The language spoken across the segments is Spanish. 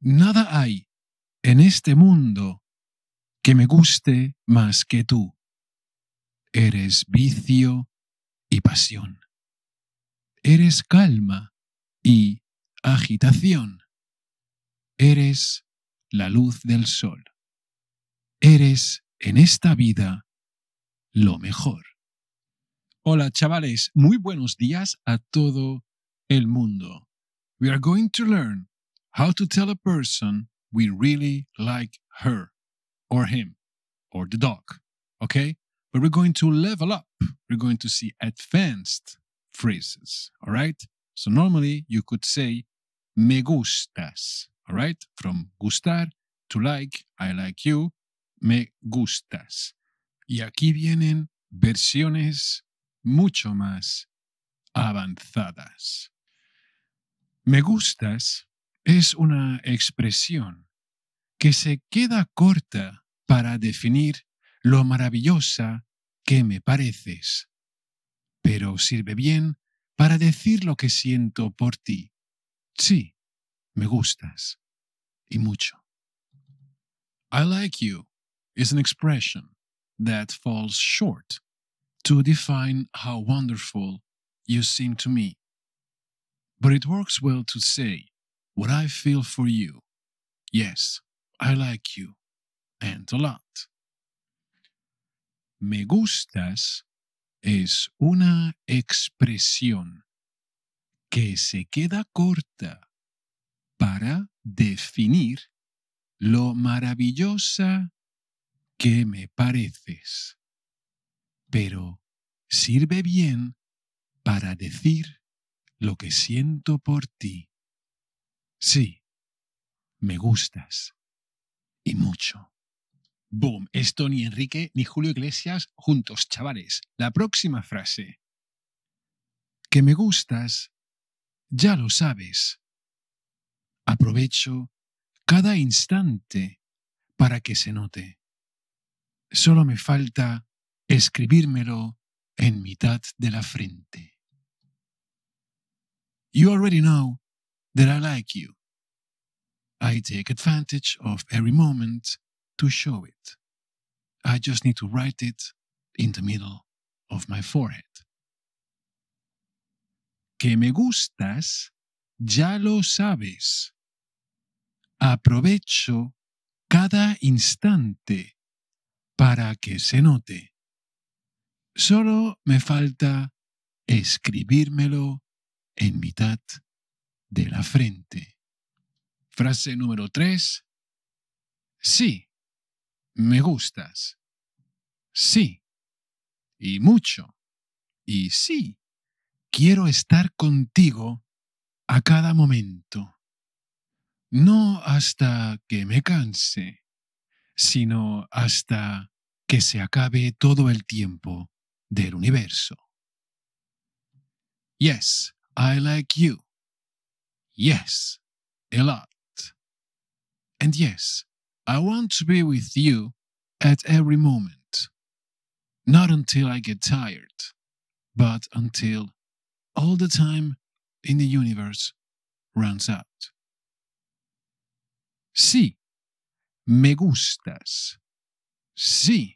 nada hay en este mundo que me guste más que tú. Eres vicio y pasión. Eres calma y agitación. Eres la luz del sol. Eres en esta vida lo mejor. Hola chavales, muy buenos días a todo el mundo. We are going to learn How to tell a person we really like her or him or the dog. Okay? But we're going to level up. We're going to see advanced phrases. All right? So normally you could say me gustas. All right? From gustar to like, I like you, me gustas. Y aquí vienen versiones mucho más avanzadas. Me gustas es una expresión que se queda corta para definir lo maravillosa que me pareces, pero sirve bien para decir lo que siento por ti. Sí, me gustas, y mucho. I like you is an expression that falls short to define how wonderful you seem to me, but it works well to say what I feel for you. Yes, I like you. And a lot. Me gustas es una expresión que se queda corta para definir lo maravillosa que me pareces, pero sirve bien para decir lo que siento por ti. Sí, me gustas. Y mucho. Boom, esto ni Enrique ni Julio Iglesias juntos, chavales. La próxima frase. Que me gustas, ya lo sabes. Aprovecho cada instante para que se note. Solo me falta escribírmelo en mitad de la frente. You already know that I like you. I take advantage of every moment to show it. I just need to write it in the middle of my forehead. Que me gustas, ya lo sabes. Aprovecho cada instante para que se note. Solo me falta escribírmelo en mitad de la frente. Frase número 3. Sí, me gustas. Sí, y mucho. Y sí, quiero estar contigo a cada momento. No hasta que me canse, sino hasta que se acabe todo el tiempo del universo. Yes, I like you. Yes, a lot. And yes, I want to be with you at every moment. Not until I get tired, but until all the time in the universe runs out. Sí, me gustas. Sí,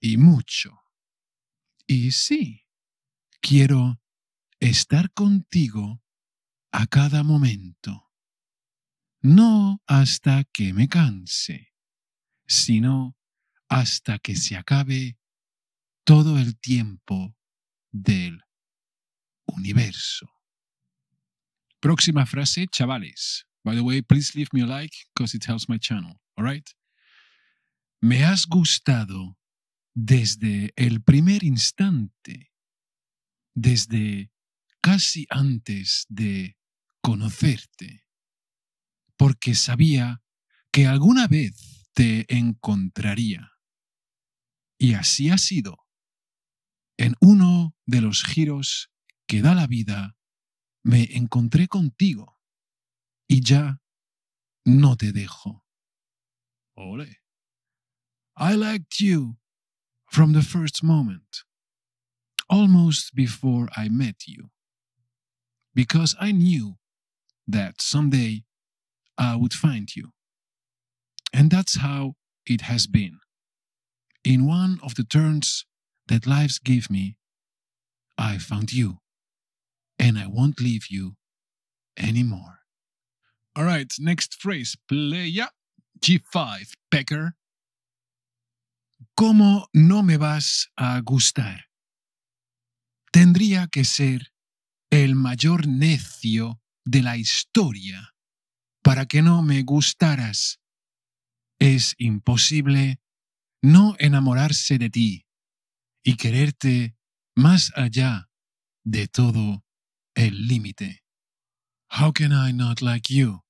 y mucho. Y sí, quiero estar contigo a cada momento, no hasta que me canse, sino hasta que se acabe todo el tiempo del universo. Próxima frase, chavales. By the way, please leave me a like because it helps my channel, right. Me has gustado desde el primer instante, desde casi antes de conocerte, porque sabía que alguna vez te encontraría. Y así ha sido. En uno de los giros que da la vida, me encontré contigo y ya no te dejo. Ole. I liked you from the first moment, almost before I met you, because I knew that someday I would find you. And that's how it has been. In one of the turns that lives gave me, I found you. And I won't leave you anymore. All right, next phrase. Playa G5, Pecker. ¿Cómo no me vas a gustar? Tendría que ser el mayor necio de la historia para que no me gustaras. Es imposible no enamorarse de ti y quererte más allá de todo el límite. How can I not like you?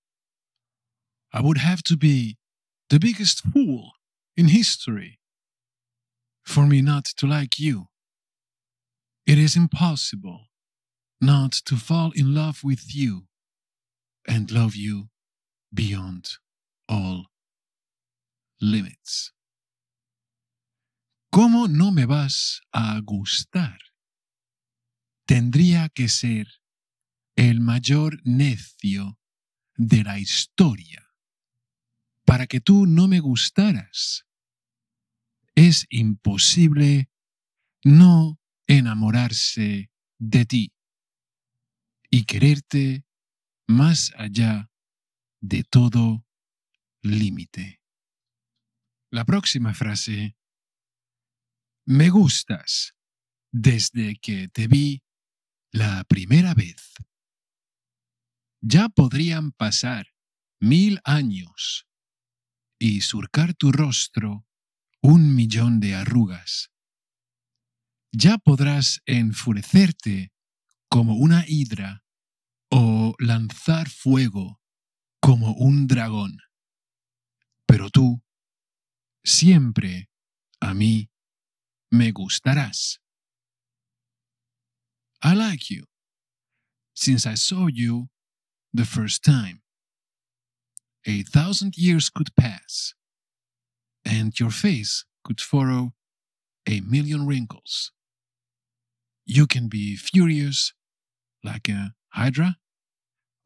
I would have to be the biggest fool in history for me not to like you. It is impossible not to fall in love with you and love you beyond all limits. ¿Cómo no me vas a gustar? Tendría que ser el mayor necio de la historia para que tú no me gustaras. Es imposible no enamorarse de ti y quererte más allá de todo límite. La próxima frase. Me gustas desde que te vi la primera vez. Ya podrían pasar mil años y surcar tu rostro un millón de arrugas. Ya podrás enfurecerte como una hidra lanzar fuego como un dragón. Pero tú siempre a mí me gustarás. I like you since I saw you the first time. A thousand years could pass, and your face could follow a million wrinkles. You can be furious like a hydra,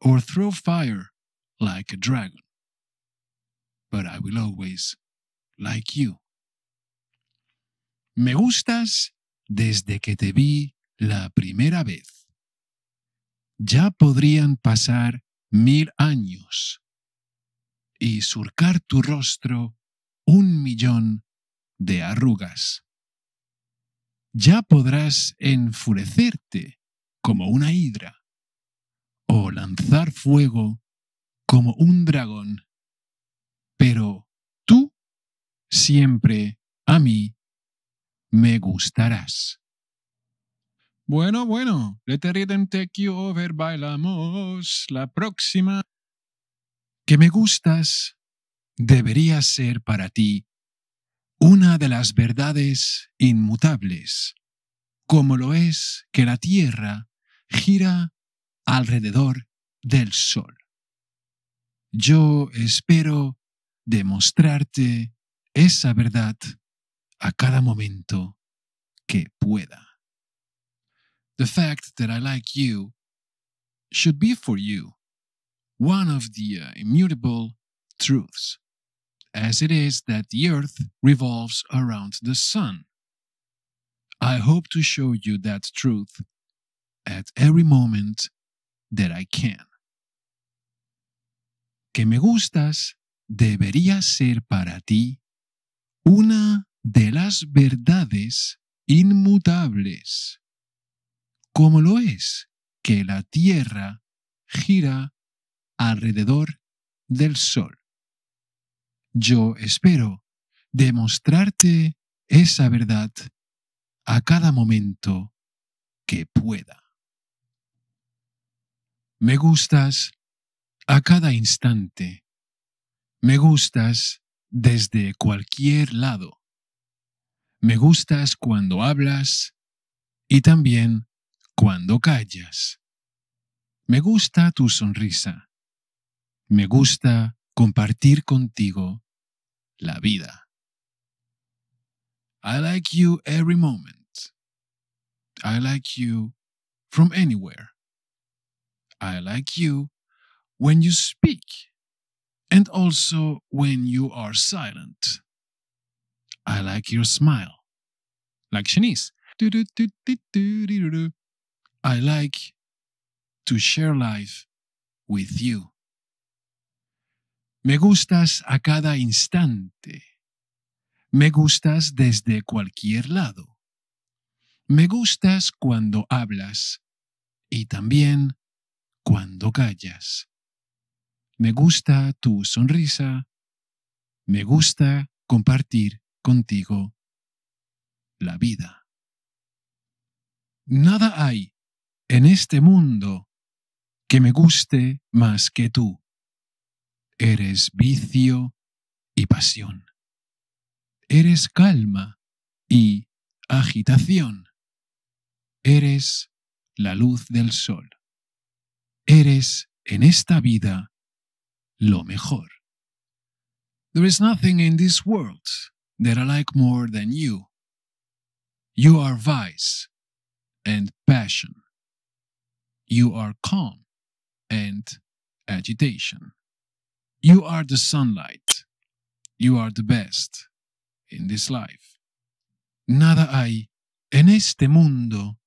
or throw fire like a dragon. But I will always like you. Me gustas desde que te vi la primera vez. Ya podrían pasar mil años y surcar tu rostro un millón de arrugas. Ya podrás enfurecerte como una hidra o lanzar fuego como un dragón, pero tú siempre a mí me gustarás. Bueno, bueno, Let te You Over bailamos la próxima. Que me gustas debería ser para ti una de las verdades inmutables, como lo es que la Tierra gira alrededor del sol. Yo espero demostrarte esa verdad a cada momento que pueda. The fact that I like you should be for you one of the immutable truths, as it is that the earth revolves around the sun. I hope to show you that truth at every moment que me gustas debería ser para ti una de las verdades inmutables, como lo es que la Tierra gira alrededor del Sol. Yo espero demostrarte esa verdad a cada momento que pueda. Me gustas a cada instante. Me gustas desde cualquier lado. Me gustas cuando hablas y también cuando callas. Me gusta tu sonrisa. Me gusta compartir contigo la vida. I like you every moment. I like you from anywhere. I like you when you speak and also when you are silent. I like your smile. Like Shanice. I like to share life with you. Me gustas a cada instante. Me gustas desde cualquier lado. Me gustas cuando hablas y también cuando callas. Me gusta tu sonrisa. Me gusta compartir contigo la vida. Nada hay en este mundo que me guste más que tú. Eres vicio y pasión. Eres calma y agitación. Eres la luz del sol eres en esta vida lo mejor. There is nothing in this world that I like more than you. You are vice and passion. You are calm and agitation. You are the sunlight. You are the best in this life. Nada hay en este mundo